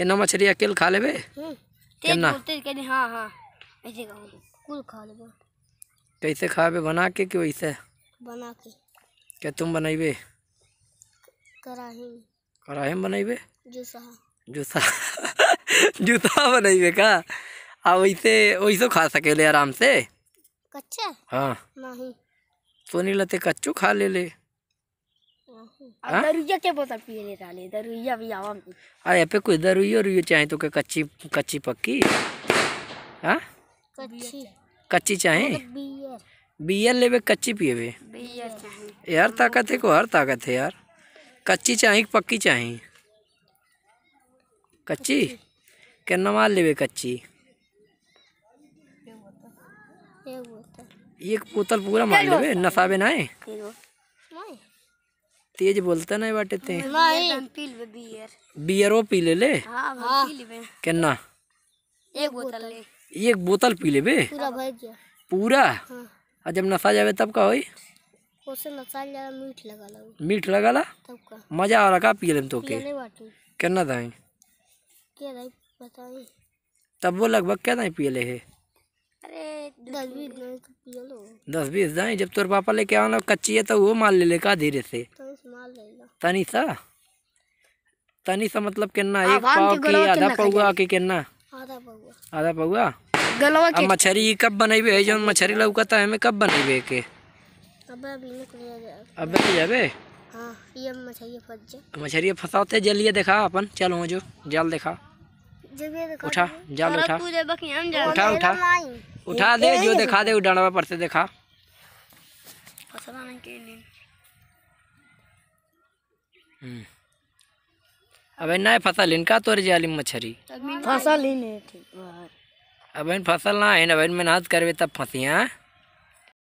एना मछली अकेले खा लेबे केना हां हां ऐसे कुल खा लेबे कैसे तो खाबे बना के कि वैसे बना के क्या तुम बनाइबे कराही कराही बनाइबे जूसा जूसा जूसा बनाइबे का आ वैसे वैसे खा सकेले आराम से कच्चा हां नहीं सोनी लते कच्चू खा ले ले हाँ? अरे पे कोई दरुइया रुइया चाहे तो क्या कच्ची कच्ची पक्की हां कच्ची कच्ची चाहे बियर ले लेवे कच्ची पिए बियर यार ताकत है को हर ताकत है यार कच्ची चाहे पक्की चाहे कच्ची के नमाल लेवे कच्ची एक बोतल पूरा मार लेवे नशा ना है तेज बोलता ना बाटे ते बियर बियरो पी ले ले हां हाँ।, हाँ। एक बोतल ले एक बोतल पी ले बे पूरा भर हाँ। जब नशा जावे तब का होई ओसे लगा जाला मीठ लगाला मीठ तब का मजा आ रहा पी ले तो के केना था तब वो लगभग क्या दाई पी ले है दस बीस तो दाई जब तोर पापा लेके आना कच्ची है तो वो माल ले लेगा धीरे से तनिसा तनिसा मतलब किन्ना एक पाव की आधा पौआ की किन्ना आधा पौआ अब मछरी कब बनैबे है जौन मछरी लौकता है हमें कब बनैबे के अबे अबे जाबे हां ये मछरी फस जा मछरी फंसाते जलिए देखा अपन चलो जो जल देखा उठा जाल उठा उठा उठा उठा दे जो दिखा दे डंडवा पर से देखा फसला नहीं के हम्म। अब ना है फसल इनका तोड़ जाली मछरी फसल ही नहीं थी अब फसल ना है अब मेहनत करवे तब फंसिया हाँ?